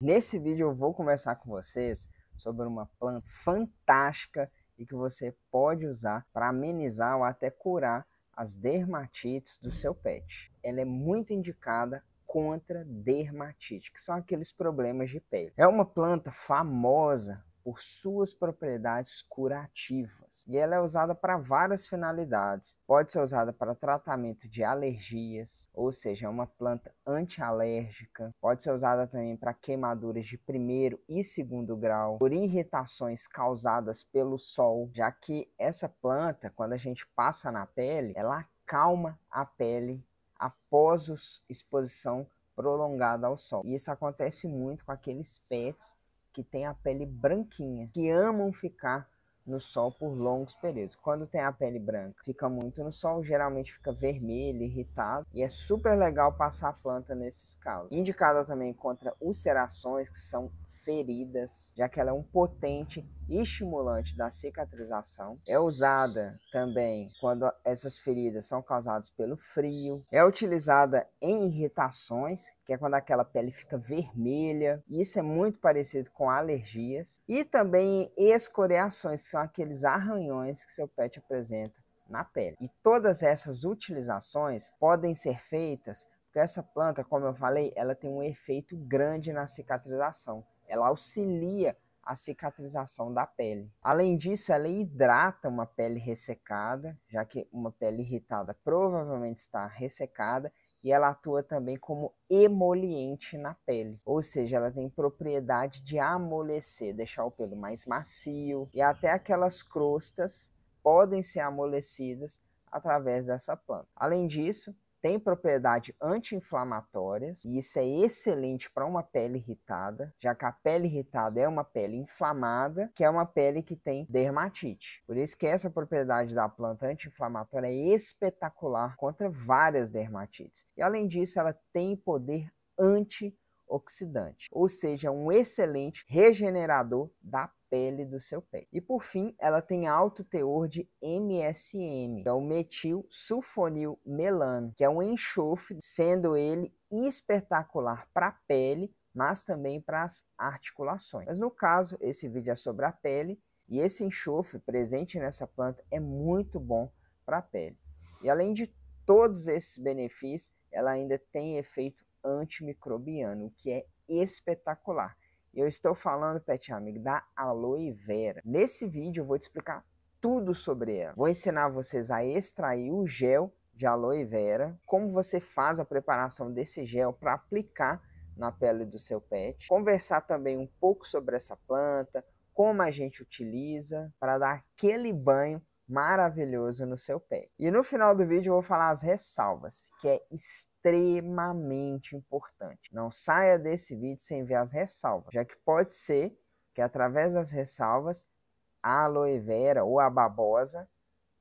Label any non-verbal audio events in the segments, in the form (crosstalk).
Nesse vídeo eu vou conversar com vocês sobre uma planta fantástica e que você pode usar para amenizar ou até curar as dermatites do seu pet. Ela é muito indicada contra dermatite, que são aqueles problemas de pele. É uma planta famosa por suas propriedades curativas e ela é usada para várias finalidades. Pode ser usada para tratamento de alergias, ou seja, é uma planta antialérgica. Pode ser usada também para queimaduras de primeiro e segundo grau, por irritações causadas pelo sol, já que essa planta, quando a gente passa na pele, ela acalma a pele após a exposição prolongada ao sol. E isso acontece muito com aqueles pets que tem a pele branquinha, que amam ficar no sol por longos períodos. Quando tem a pele branca, fica muito no sol, geralmente fica vermelho, irritado, e é super legal passar a planta nesses calos. Indicada também contra ulcerações que são feridas, já que ela é um potente estimulante da cicatrização. É usada também quando essas feridas são causadas pelo frio. É utilizada em irritações, que é quando aquela pele fica vermelha. Isso é muito parecido com alergias. E também em escoriações, que são aqueles arranhões que seu pet apresenta na pele. E todas essas utilizações podem ser feitas porque essa planta, como eu falei, ela tem um efeito grande na cicatrização ela auxilia a cicatrização da pele. Além disso, ela hidrata uma pele ressecada, já que uma pele irritada provavelmente está ressecada, e ela atua também como emoliente na pele, ou seja, ela tem propriedade de amolecer, deixar o pelo mais macio, e até aquelas crostas podem ser amolecidas através dessa planta. Além disso, tem propriedade anti-inflamatórias e isso é excelente para uma pele irritada, já que a pele irritada é uma pele inflamada, que é uma pele que tem dermatite. Por isso que essa propriedade da planta anti-inflamatória é espetacular contra várias dermatites. E além disso, ela tem poder antioxidante, ou seja, um excelente regenerador da pele do seu pé. E por fim, ela tem alto teor de MSM, que é o metil sulfonil melano, que é um enxofre, sendo ele espetacular para a pele, mas também para as articulações. Mas no caso, esse vídeo é sobre a pele e esse enxofre presente nessa planta é muito bom para a pele. E além de todos esses benefícios, ela ainda tem efeito antimicrobiano, o que é espetacular. E eu estou falando, pet amigo, da aloe vera. Nesse vídeo eu vou te explicar tudo sobre ela. Vou ensinar vocês a extrair o gel de aloe vera, como você faz a preparação desse gel para aplicar na pele do seu pet. Conversar também um pouco sobre essa planta, como a gente utiliza para dar aquele banho maravilhoso no seu pé. E no final do vídeo eu vou falar as ressalvas, que é extremamente importante. Não saia desse vídeo sem ver as ressalvas, já que pode ser que através das ressalvas a aloe vera ou a babosa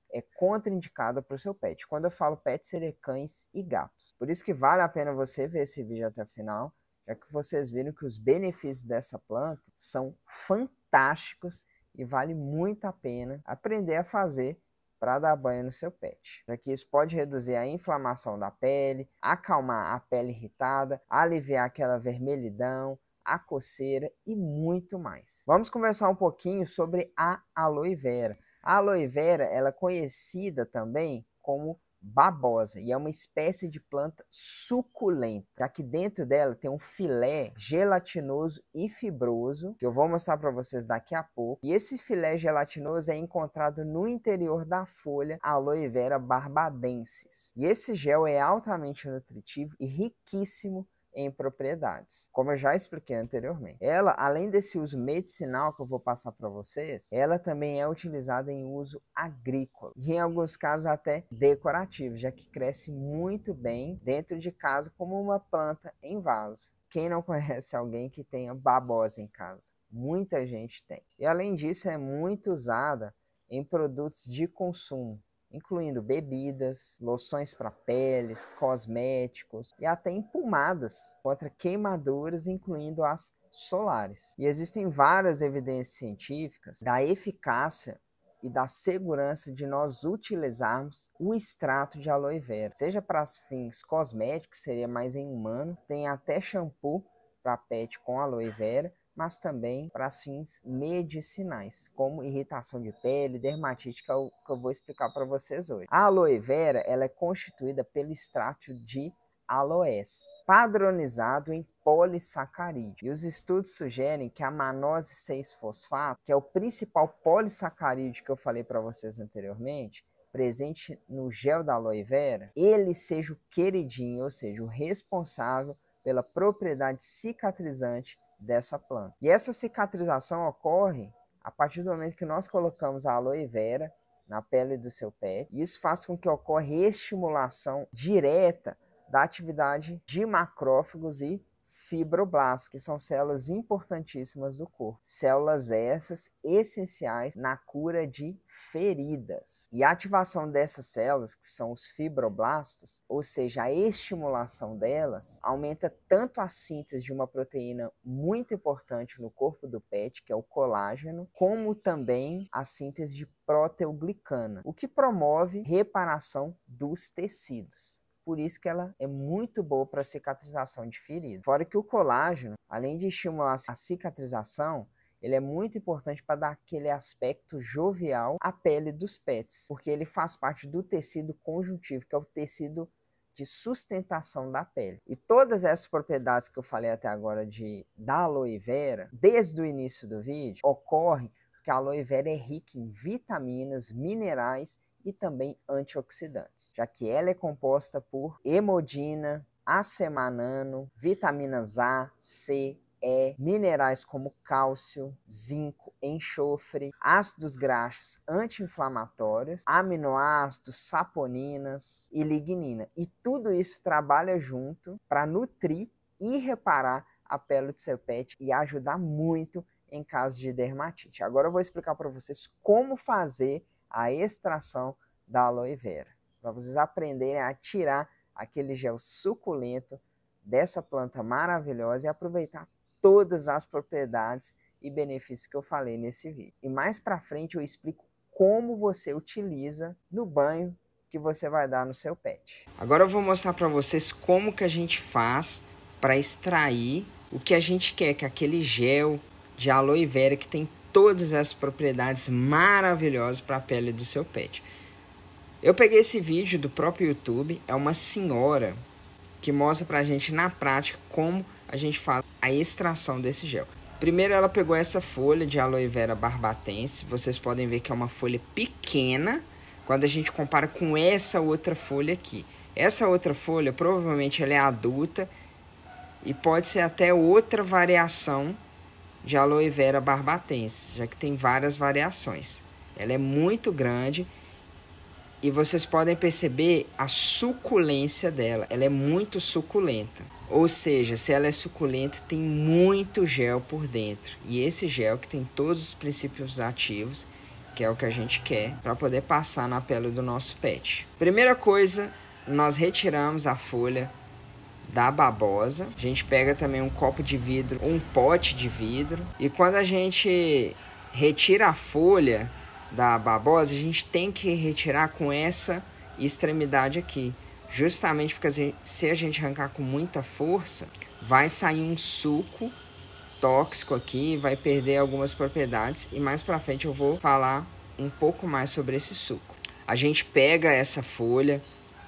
é contraindicada para o seu pet. Quando eu falo pet, seria cães e gatos. Por isso que vale a pena você ver esse vídeo até o final, já que vocês viram que os benefícios dessa planta são fantásticos e vale muito a pena aprender a fazer para dar banho no seu pet, já que isso pode reduzir a inflamação da pele, acalmar a pele irritada, aliviar aquela vermelhidão, a coceira e muito mais. Vamos conversar um pouquinho sobre a aloe vera. A aloe vera ela é conhecida também como babosa e é uma espécie de planta suculenta. Aqui dentro dela tem um filé gelatinoso e fibroso que eu vou mostrar para vocês daqui a pouco. E esse filé gelatinoso é encontrado no interior da folha aloe vera barbadensis. E esse gel é altamente nutritivo e riquíssimo em propriedades, como eu já expliquei anteriormente. Ela, além desse uso medicinal que eu vou passar para vocês, ela também é utilizada em uso agrícola e em alguns casos até decorativo, já que cresce muito bem dentro de casa como uma planta em vaso. Quem não (laughs) conhece alguém que tenha babosa em casa? Muita gente tem. E além disso, é muito usada em produtos de consumo, incluindo bebidas, loções para peles, cosméticos e até empumadas contra queimaduras, incluindo as solares. E existem várias evidências científicas da eficácia e da segurança de nós utilizarmos o extrato de aloe vera, seja para fins cosméticos, seria mais em humano, tem até shampoo para pet com aloe vera, mas também para fins medicinais, como irritação de pele, dermatite, que, é o, que eu vou explicar para vocês hoje. A aloe vera ela é constituída pelo extrato de aloés, padronizado em polissacarídeo. E os estudos sugerem que a manose 6-fosfato, que é o principal polissacarídeo que eu falei para vocês anteriormente, presente no gel da aloe vera, ele seja o queridinho, ou seja, o responsável pela propriedade cicatrizante dessa planta. E essa cicatrização ocorre a partir do momento que nós colocamos a aloe vera na pele do seu pé. Isso faz com que ocorra estimulação direta da atividade de macrófagos e fibroblastos, que são células importantíssimas do corpo. Células essas essenciais na cura de feridas. E a ativação dessas células, que são os fibroblastos, ou seja, a estimulação delas, aumenta tanto a síntese de uma proteína muito importante no corpo do pet, que é o colágeno, como também a síntese de proteoglicana, o que promove reparação dos tecidos por isso que ela é muito boa para cicatrização de ferida. Fora que o colágeno, além de estimular a cicatrização, ele é muito importante para dar aquele aspecto jovial à pele dos pets, porque ele faz parte do tecido conjuntivo, que é o tecido de sustentação da pele. E todas essas propriedades que eu falei até agora de da aloe vera, desde o início do vídeo, ocorrem porque a aloe vera é rica em vitaminas, minerais e também antioxidantes, já que ela é composta por hemodina, acemanano, vitaminas A, C, E, minerais como cálcio, zinco, enxofre, ácidos graxos anti-inflamatórios, aminoácidos, saponinas e lignina. E tudo isso trabalha junto para nutrir e reparar a pele do seu pet e ajudar muito em caso de dermatite. Agora eu vou explicar para vocês como fazer a extração da aloe vera, para vocês aprenderem a tirar aquele gel suculento dessa planta maravilhosa e aproveitar todas as propriedades e benefícios que eu falei nesse vídeo. E mais para frente eu explico como você utiliza no banho que você vai dar no seu pet. Agora eu vou mostrar para vocês como que a gente faz para extrair o que a gente quer, que é aquele gel de aloe vera que tem todas essas propriedades maravilhosas para a pele do seu pet. Eu peguei esse vídeo do próprio YouTube, é uma senhora que mostra para a gente na prática como a gente faz a extração desse gel. Primeiro ela pegou essa folha de aloe vera barbatense, vocês podem ver que é uma folha pequena quando a gente compara com essa outra folha aqui. Essa outra folha provavelmente ela é adulta e pode ser até outra variação de aloe vera barbatense, já que tem várias variações. Ela é muito grande e vocês podem perceber a suculência dela. Ela é muito suculenta. Ou seja, se ela é suculenta, tem muito gel por dentro. E esse gel que tem todos os princípios ativos, que é o que a gente quer, para poder passar na pele do nosso pet. Primeira coisa, nós retiramos a folha da babosa. A gente pega também um copo de vidro, um pote de vidro. E quando a gente retira a folha da babosa, a gente tem que retirar com essa extremidade aqui. Justamente porque se a gente arrancar com muita força, vai sair um suco tóxico aqui, vai perder algumas propriedades e mais para frente eu vou falar um pouco mais sobre esse suco. A gente pega essa folha,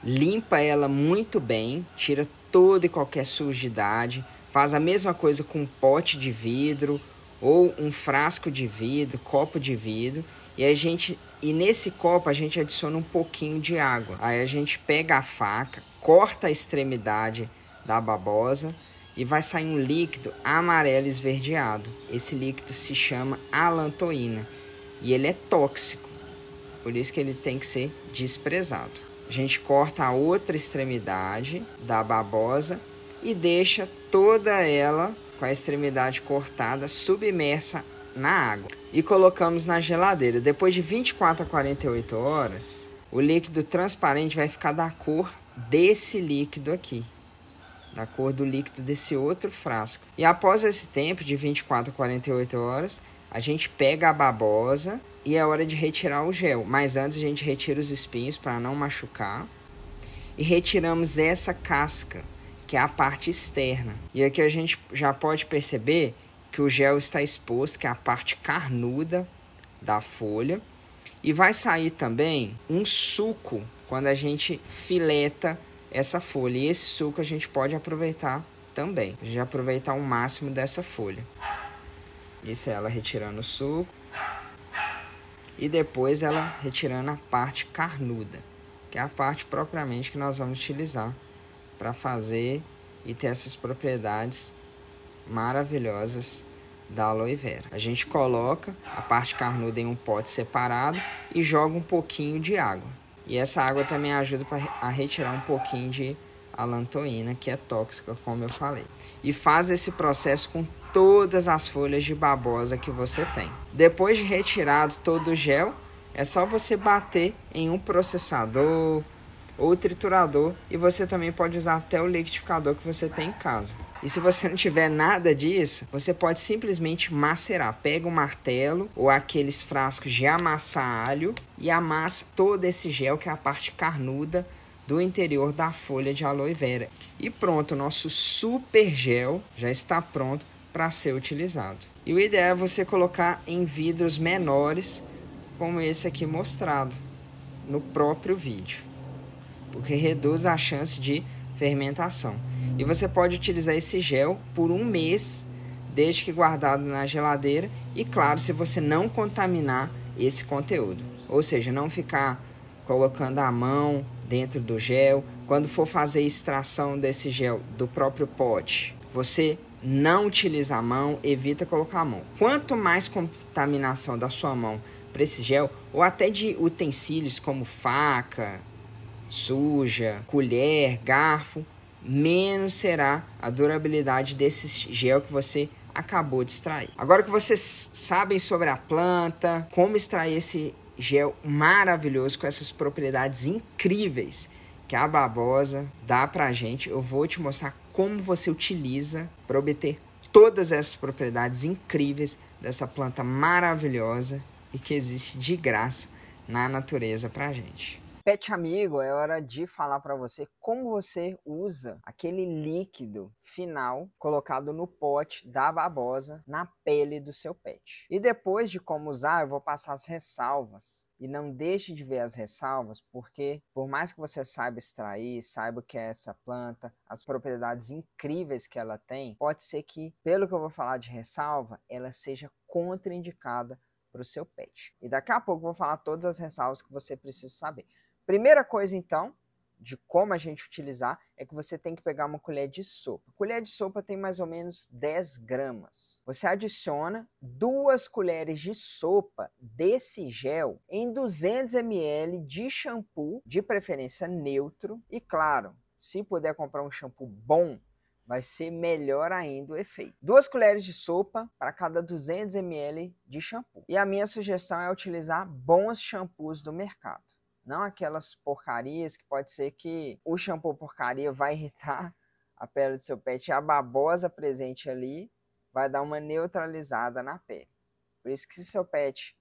limpa ela muito bem, tira toda e qualquer sujidade, faz a mesma coisa com um pote de vidro ou um frasco de vidro, copo de vidro, e a gente e nesse copo a gente adiciona um pouquinho de água. Aí a gente pega a faca, corta a extremidade da babosa e vai sair um líquido amarelo esverdeado. Esse líquido se chama alantoína e ele é tóxico. Por isso que ele tem que ser desprezado. A gente corta a outra extremidade da babosa e deixa toda ela com a extremidade cortada submersa na água e colocamos na geladeira. Depois de 24 a 48 horas, o líquido transparente vai ficar da cor desse líquido aqui, da cor do líquido desse outro frasco. E após esse tempo de 24 a 48 horas, a gente pega a babosa e é hora de retirar o gel. Mas antes a gente retira os espinhos para não machucar. E retiramos essa casca, que é a parte externa. E aqui a gente já pode perceber que o gel está exposto, que é a parte carnuda da folha. E vai sair também um suco quando a gente fileta essa folha. E esse suco a gente pode aproveitar também. A gente aproveitar o máximo dessa folha. Isso é ela retirando o suco. E depois ela retirando a parte carnuda, que é a parte propriamente que nós vamos utilizar para fazer e ter essas propriedades maravilhosas da aloe vera. A gente coloca a parte carnuda em um pote separado e joga um pouquinho de água. E essa água também ajuda a retirar um pouquinho de alantoína, que é tóxica, como eu falei. E faz esse processo com todas as folhas de babosa que você tem. Depois de retirado todo o gel, é só você bater em um processador ou triturador e você também pode usar até o liquidificador que você tem em casa. E se você não tiver nada disso, você pode simplesmente macerar. Pega um martelo ou aqueles frascos de amassar alho e amassa todo esse gel que é a parte carnuda do interior da folha de aloe vera. E pronto, o nosso super gel já está pronto para ser utilizado. E o ideal é você colocar em vidros menores, como esse aqui mostrado no próprio vídeo, porque reduz a chance de fermentação. E você pode utilizar esse gel por um mês, desde que guardado na geladeira, e claro, se você não contaminar esse conteúdo, ou seja, não ficar colocando a mão dentro do gel. Quando for fazer extração desse gel do próprio pote, você não utiliza a mão, evita colocar a mão. Quanto mais contaminação da sua mão para esse gel, ou até de utensílios como faca, suja, colher, garfo, menos será a durabilidade desse gel que você acabou de extrair. Agora que vocês sabem sobre a planta, como extrair esse gel maravilhoso com essas propriedades incríveis que a babosa dá pra gente, eu vou te mostrar como você utiliza para obter todas essas propriedades incríveis dessa planta maravilhosa e que existe de graça na natureza para a gente. Pet amigo, é hora de falar para você como você usa aquele líquido final colocado no pote da babosa na pele do seu pet. E depois de como usar, eu vou passar as ressalvas. E não deixe de ver as ressalvas, porque por mais que você saiba extrair, saiba o que é essa planta, as propriedades incríveis que ela tem, pode ser que, pelo que eu vou falar de ressalva, ela seja contraindicada para o seu pet. E daqui a pouco eu vou falar todas as ressalvas que você precisa saber. Primeira coisa, então, de como a gente utilizar, é que você tem que pegar uma colher de sopa. A colher de sopa tem mais ou menos 10 gramas. Você adiciona duas colheres de sopa desse gel em 200 ml de shampoo, de preferência neutro. E claro, se puder comprar um shampoo bom, vai ser melhor ainda o efeito. Duas colheres de sopa para cada 200 ml de shampoo. E a minha sugestão é utilizar bons shampoos do mercado. Não aquelas porcarias que pode ser que o shampoo porcaria vai irritar a pele do seu pet a babosa presente ali vai dar uma neutralizada na pele. Por isso que se seu pet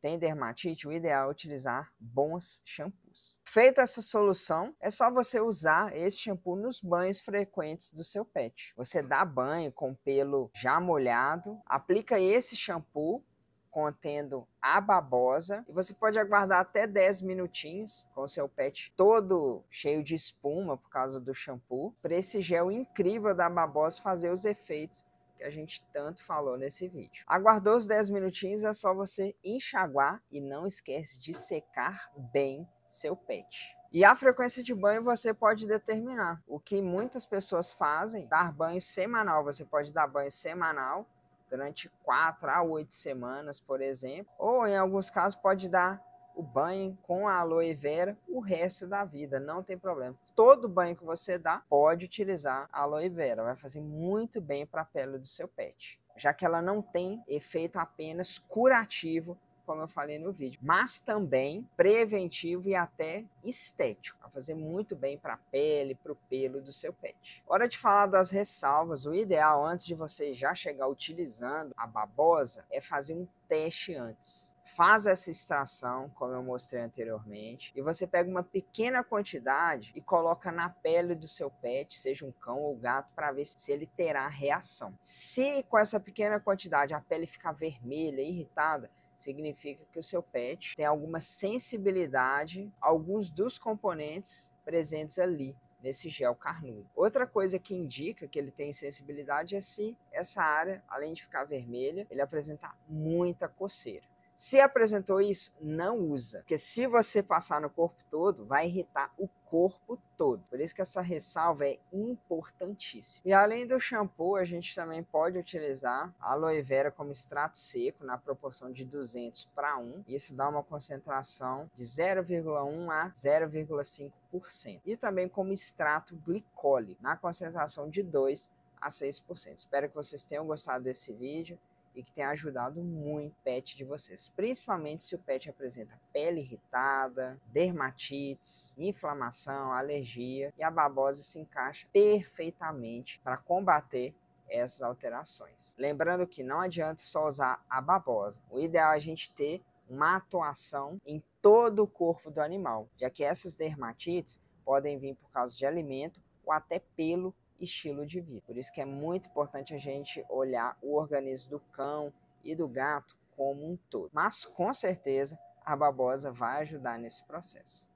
tem dermatite, o ideal é utilizar bons shampoos. Feita essa solução, é só você usar esse shampoo nos banhos frequentes do seu pet. Você dá banho com pelo já molhado, aplica esse shampoo contendo a babosa. E você pode aguardar até 10 minutinhos com o seu pet todo cheio de espuma por causa do shampoo, para esse gel incrível da babosa fazer os efeitos que a gente tanto falou nesse vídeo. Aguardou os 10 minutinhos, é só você enxaguar e não esquece de secar bem seu pet. E a frequência de banho você pode determinar. O que muitas pessoas fazem, dar banho semanal. Você pode dar banho semanal durante quatro a oito semanas, por exemplo, ou em alguns casos pode dar o banho com a aloe vera o resto da vida, não tem problema. Todo banho que você dá pode utilizar a aloe vera, vai fazer muito bem para a pele do seu pet, já que ela não tem efeito apenas curativo como eu falei no vídeo, mas também preventivo e até estético. para fazer muito bem para a pele, para o pelo do seu pet. Hora de falar das ressalvas. O ideal, antes de você já chegar utilizando a babosa, é fazer um teste antes. Faz essa extração, como eu mostrei anteriormente, e você pega uma pequena quantidade e coloca na pele do seu pet, seja um cão ou gato, para ver se ele terá reação. Se com essa pequena quantidade a pele ficar vermelha, irritada, significa que o seu pet tem alguma sensibilidade a alguns dos componentes presentes ali nesse gel carnudo. Outra coisa que indica que ele tem sensibilidade é se essa área, além de ficar vermelha, ele apresentar muita coceira. Se apresentou isso, não usa. Porque se você passar no corpo todo, vai irritar o corpo todo. Por isso que essa ressalva é importantíssima. E além do shampoo, a gente também pode utilizar aloe vera como extrato seco na proporção de 200 para 1. Isso dá uma concentração de 0,1 a 0,5%. E também como extrato glicólico na concentração de 2 a 6%. Espero que vocês tenham gostado desse vídeo e que tem ajudado muito o pet de vocês, principalmente se o pet apresenta pele irritada, dermatites, inflamação, alergia e a babosa se encaixa perfeitamente para combater essas alterações. Lembrando que não adianta só usar a babosa. O ideal é a gente ter uma atuação em todo o corpo do animal, já que essas dermatites podem vir por causa de alimento ou até pelo estilo de vida. Por isso que é muito importante a gente olhar o organismo do cão e do gato como um todo. Mas com certeza a babosa vai ajudar nesse processo.